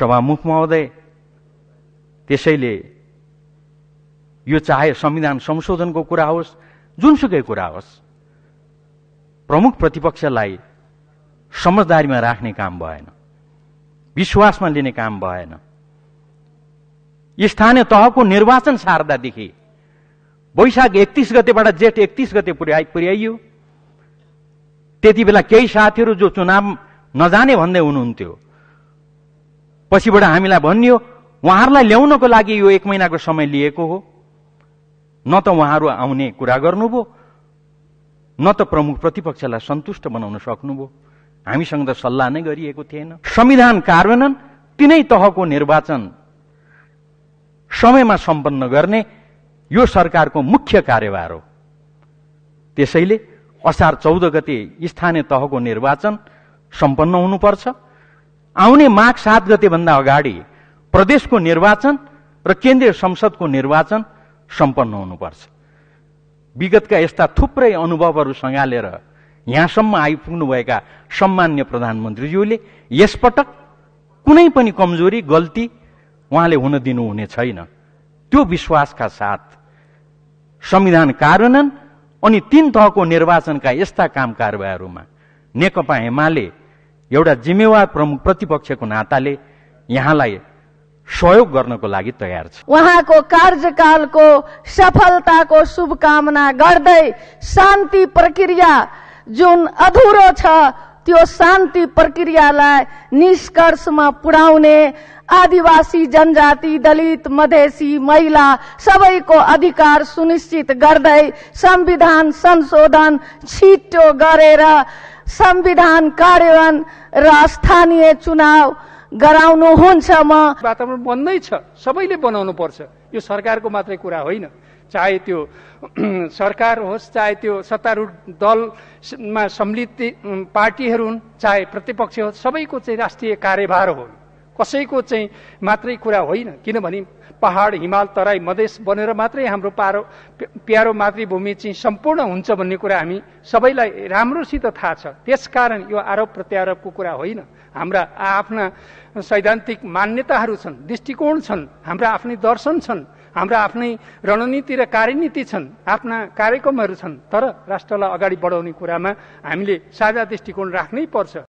सभामुख महोदय त्यसैले यो चाहे संविधान संशोधनको कुरा होस् जुनसुकै कुरा होस् प्रमुख प्रतिपक्षलाई समझदारीमा राख्ने काम भएन विश्वासमा लिने काम भएन स्थानीय तहको निर्वाचन सार्दादेखि वैशाख एकतिस गतेबाट जेठ एकतिस गते पुर्याइ पुर्याइयो त्यति बेला केही साथीहरू जो चुनाव नजाने भन्दै हुनुहुन्थ्यो पछिबाट हामीलाई भनियो उहाँहरूलाई ल्याउनको लागि यो एक महिनाको समय लिएको हो न त उहाँहरू आउने कुरा गर्नुभयो न त प्रमुख प्रतिपक्षलाई सन्तुष्ट बनाउन सक्नुभयो हामीसँग त सल्लाह नै गरिएको थिएन संविधान कार्यान्वयन तिनै तहको निर्वाचन समयमा सम्पन्न गर्ने यो सरकारको मुख्य कार्यभार हो त्यसैले असार चौध गते स्थानीय तहको निर्वाचन सम्पन्न हुनुपर्छ आउने माघ सात गतेभन्दा अगाडि प्रदेशको निर्वाचन र केन्द्रीय संसदको निर्वाचन सम्पन्न हुनुपर्छ विगतका यस्ता थुप्रै अनुभवहरू सँगालेर यहाँसम्म आइपुग्नुभएका सम्मान्य प्रधानमन्त्रीज्यूले यसपटक कुनै पनि कमजोरी गल्ती उहाँले हुन दिनुहुने छैन त्यो विश्वासका साथ संविधान कार्यान्वयन अनि तीन तहको निर्वाचनका यस्ता काम कारवाहीहरूमा नेकपा एमाले एउटा जिम्मेवार प्रमुख प्रतिपक्षको नाताले यहाँलाई सहयोग गर्नको लागि तयार छ उहाँको कार्यकालको सफलताको शुभकामना गर्दै शान्ति प्रक्रिया जुन अधुरो छ त्यो शान्ति प्रक्रियालाई निष्कर्षमा पुर्याउने आदिवासी जनजाति दलित मधेसी महिला सबैको अधिकार सुनिश्चित गर्दै संविधान संशोधन छिटो गरेर संविधान कार्यान्वयन र स्थानीय चुनाव गराउनुहुन्छ म वातावरण बन्दै छ सबैले बनाउनु पर्छ यो सरकारको मात्रै कुरा होइन चाहे त्यो सरकार होस् चाहे त्यो सत्तारूढ दलमा सम्मिलित पार्टीहरू हुन् चाहे प्रतिपक्ष होस् सबैको चाहिँ राष्ट्रिय कार्यभार हो कसैको चाहिँ मात्रै कुरा होइन किनभने पहाड हिमाल तराई मधेस बनेर मात्रै हाम्रो पारो प्यारो मातृभूमि चाहिँ सम्पूर्ण हुन्छ भन्ने कुरा हामी सबैलाई राम्रोसित थाहा छ त्यसकारण यो आरोप प्रत्यारोपको कुरा होइन हाम्रा आफ्ना सैद्धान्तिक मान्यताहरू छन् दृष्टिकोण छन् हाम्रा आफ्नै दर्शन छन् हाम्रा आफ्नै रणनीति र कार्यनीति छन् आफ्ना कार्यक्रमहरू छन् तर राष्ट्रलाई अगाडि बढाउने कुरामा हामीले साझा दृष्टिकोण राख्नै पर्छ